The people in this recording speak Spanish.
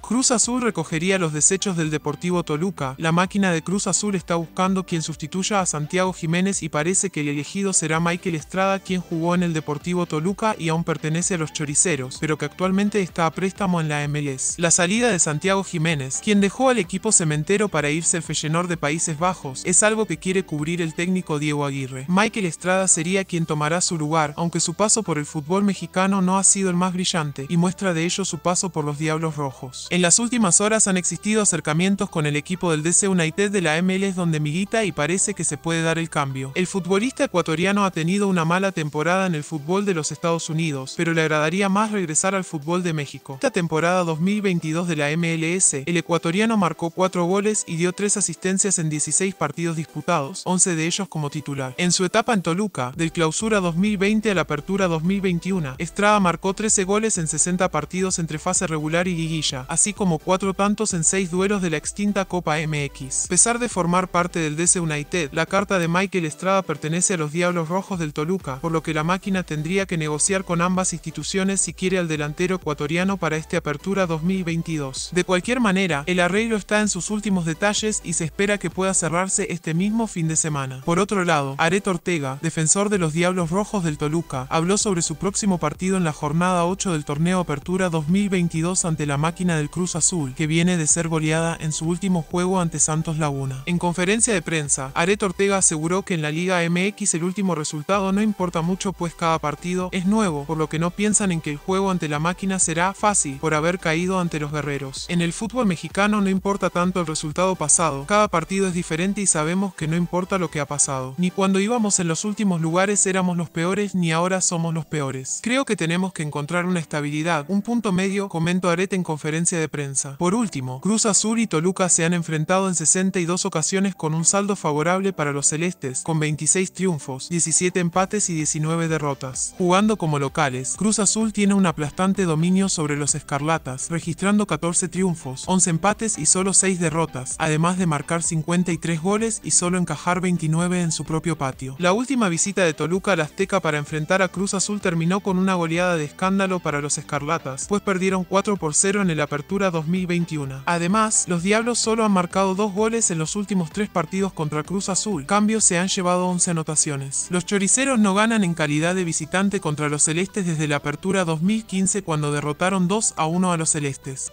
Cruz Azul recogería los desechos del Deportivo Toluca. La máquina de Cruz Azul está buscando quien sustituya a Santiago Jiménez y parece que el elegido será Michael Estrada, quien jugó en el Deportivo Toluca y aún pertenece a los Choriceros, pero que actualmente está a préstamo en la MLS. La salida de Santiago Jiménez, quien dejó al equipo cementero para irse al Feyenoord de Países Bajos, es algo que quiere cubrir el técnico Diego Aguirre. Michael Estrada sería quien tomará su lugar, aunque su paso por el fútbol mexicano no ha sido el más brillante y muestra de ello su paso por los Diablos Rojos. En las últimas horas han existido acercamientos con el equipo del DC United de la MLS donde milita y parece que se puede dar el cambio. El futbolista ecuatoriano ha tenido una mala temporada en el fútbol de los Estados Unidos, pero le agradaría más regresar al fútbol de México. Esta temporada 2022 de la MLS, el ecuatoriano marcó 4 goles y dio 3 asistencias en 16 partidos disputados, 11 de ellos como titular. En su etapa en Toluca, del clausura 2020 a la apertura 2021, Estrada marcó 13 goles en 60 partidos entre fase regular y liguilla, así como cuatro tantos en seis duelos de la extinta Copa MX. A pesar de formar parte del DC United, la carta de Michael Estrada pertenece a los Diablos Rojos del Toluca, por lo que la máquina tendría que negociar con ambas instituciones si quiere al delantero ecuatoriano para este apertura 2022. De cualquier manera, el arreglo está en sus últimos detalles y se espera que pueda cerrarse este mismo fin de semana. Por otro lado, Aret Ortega, defensor de los Diablos Rojos del Toluca, habló sobre su próximo partido en la jornada 8 del torneo Apertura 2022 ante la máquina del Cruz Azul, que viene de ser goleada en su último juego ante Santos Laguna. En conferencia de prensa, Arete Ortega aseguró que en la Liga MX el último resultado no importa mucho pues cada partido es nuevo, por lo que no piensan en que el juego ante la máquina será fácil por haber caído ante los guerreros. En el fútbol mexicano no importa tanto el resultado pasado, cada partido es diferente y sabemos que no importa lo que ha pasado. Ni cuando íbamos en los últimos lugares éramos los peores ni ahora somos los peores. Creo que tenemos que encontrar una estabilidad, un punto medio, comentó Arete en conferencia de prensa. Por último, Cruz Azul y Toluca se han enfrentado en 62 ocasiones con un saldo favorable para los celestes, con 26 triunfos, 17 empates y 19 derrotas. Jugando como locales, Cruz Azul tiene un aplastante dominio sobre los escarlatas, registrando 14 triunfos, 11 empates y solo 6 derrotas, además de marcar 53 goles y solo encajar 29 en su propio patio. La última visita de Toluca al Azteca para enfrentar a Cruz Azul terminó con una goleada de escándalo para los escarlatas, pues perdieron 4 por 0 en el apertura 2021. Además, los Diablos solo han marcado dos goles en los últimos tres partidos contra Cruz Azul. Cambios se han llevado 11 anotaciones. Los choriceros no ganan en calidad de visitante contra los celestes desde la apertura 2015 cuando derrotaron 2 a 1 a los celestes.